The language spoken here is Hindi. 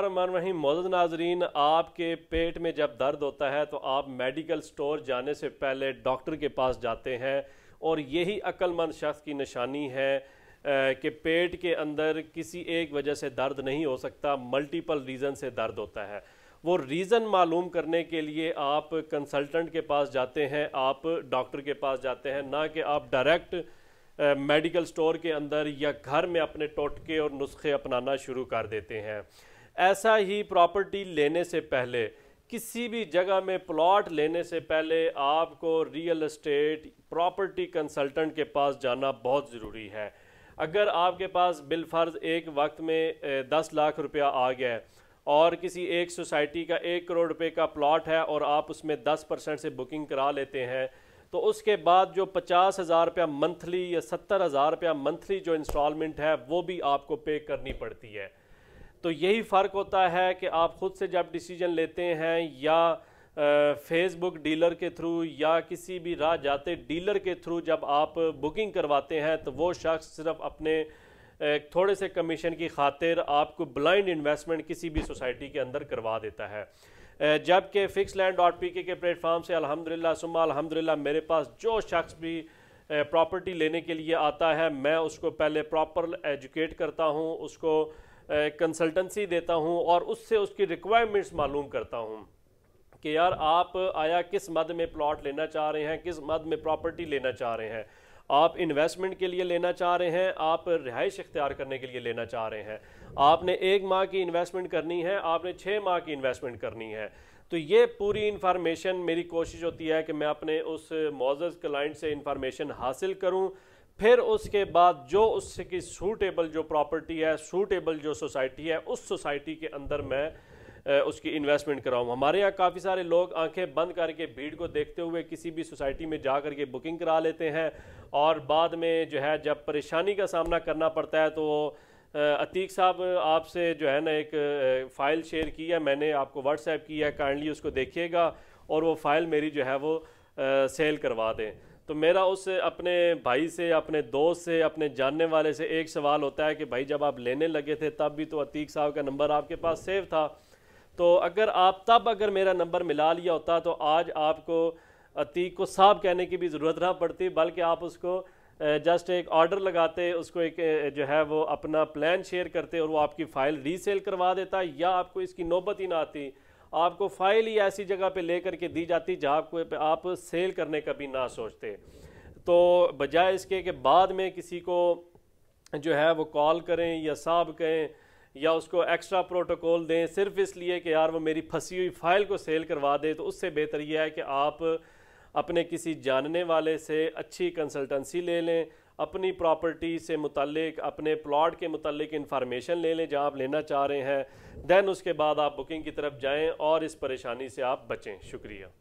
रही मौजूद नाजरीन आपके पेट में जब दर्द होता है तो आप मेडिकल स्टोर जाने से पहले डॉक्टर के पास जाते हैं और यही अक्लमंद शख्स की निशानी है कि पेट के अंदर किसी एक वजह से दर्द नहीं हो सकता मल्टीपल रीज़न से दर्द होता है वो रीज़न मालूम करने के लिए आप कंसल्टेंट के पास जाते हैं आप डॉक्टर के पास जाते हैं ना कि आप डायरेक्ट मेडिकल स्टोर के अंदर या घर में अपने टोटके और नुस्खे अपनाना शुरू कर देते हैं ऐसा ही प्रॉपर्टी लेने से पहले किसी भी जगह में प्लॉट लेने से पहले आपको रियल एस्टेट प्रॉपर्टी कंसल्टेंट के पास जाना बहुत ज़रूरी है अगर आपके पास बिलफर्ज एक वक्त में दस लाख रुपया आ गया है और किसी एक सोसाइटी का एक करोड़ रुपए का प्लॉट है और आप उसमें दस परसेंट से बुकिंग करा लेते हैं तो उसके बाद जो पचास हज़ार रुपया मंथली या सत्तर हज़ार रुपया मंथली जो इंस्टॉलमेंट है वो भी आपको पे करनी पड़ती है तो यही फ़र्क होता है कि आप ख़ुद से जब डिसीजन लेते हैं या फेसबुक डीलर के थ्रू या किसी भी राह जाते डीलर के थ्रू जब आप बुकिंग करवाते हैं तो वो शख्स सिर्फ अपने थोड़े से कमीशन की खातिर आपको ब्लाइंड इन्वेस्टमेंट किसी भी सोसाइटी के अंदर करवा देता है जबकि फ़िक्स लैंड डॉट पी के प्लेटफॉर्म से अलहमदिल्ला सुमा अलहमदिल्ला मेरे पास जो शख्स भी प्रॉपर्टी लेने के लिए आता है मैं उसको पहले प्रॉपर एजुकेट करता हूँ उसको कंसल्टेंसी देता हूँ और उससे उसकी रिक्वायरमेंट्स मालूम करता हूँ कि यार आप आया किस मद में प्लॉट लेना चाह रहे हैं किस मद में प्रॉपर्टी लेना चाह रहे हैं आप इन्वेस्टमेंट के लिए लेना चाह रहे हैं आप रिहाइश इख्तियार करने के लिए लेना चाह रहे हैं आपने एक माह की इन्वेस्टमेंट करनी है आपने छः माह की इन्वेस्टमेंट करनी है तो ये पूरी इन्फॉर्मेशन मेरी कोशिश होती है कि मैं अपने उस मोजज़ क्लाइंट से इन्फॉर्मेशन हासिल करूँ फिर उसके बाद जो उसकी सूटेबल जो प्रॉपर्टी है सूटेबल जो सोसाइटी है उस सोसाइटी के अंदर मैं उसकी इन्वेस्टमेंट कराऊँ हमारे यहाँ काफ़ी सारे लोग आंखें बंद करके भीड़ को देखते हुए किसी भी सोसाइटी में जा कर के बुकिंग करा लेते हैं और बाद में जो है जब परेशानी का सामना करना पड़ता है तो अतीक साहब आपसे जो है ना एक फ़ाइल शेयर की है मैंने आपको व्हाट्सएप किया है काइंडली उसको देखिएगा और वो फ़ाइल मेरी जो है वो सेल करवा दें तो मेरा उस अपने भाई से अपने दोस्त से अपने जानने वाले से एक सवाल होता है कि भाई जब आप लेने लगे थे तब भी तो अतीक साहब का नंबर आपके पास सेव था तो अगर आप तब अगर मेरा नंबर मिला लिया होता तो आज आपको अतीक को साहब कहने की भी ज़रूरत ना पड़ती बल्कि आप उसको जस्ट एक ऑर्डर लगाते उसको एक जो है वो अपना प्लान शेयर करते और वो आपकी फ़ाइल रीसेल करवा देता या आपको इसकी नौबत ही ना आती आपको फाइल ही ऐसी जगह पे लेकर के दी जाती जहाँ आपको आप सेल करने का भी ना सोचते तो बजाय इसके कि बाद में किसी को जो है वो कॉल करें या साहब कहें या उसको एक्स्ट्रा प्रोटोकॉल दें सिर्फ इसलिए कि यार वो मेरी फंसी हुई फ़ाइल को सेल करवा दे तो उससे बेहतर यह है कि आप अपने किसी जानने वाले से अच्छी कंसल्टेंसी ले लें अपनी प्रॉपर्टी से मुतलक अपने प्लॉट के मुतलक इंफॉर्मेशन ले लें जहाँ आप लेना चाह रहे हैं दैन उसके बाद आप बुकिंग की तरफ जाएँ और इस परेशानी से आप बचें शुक्रिया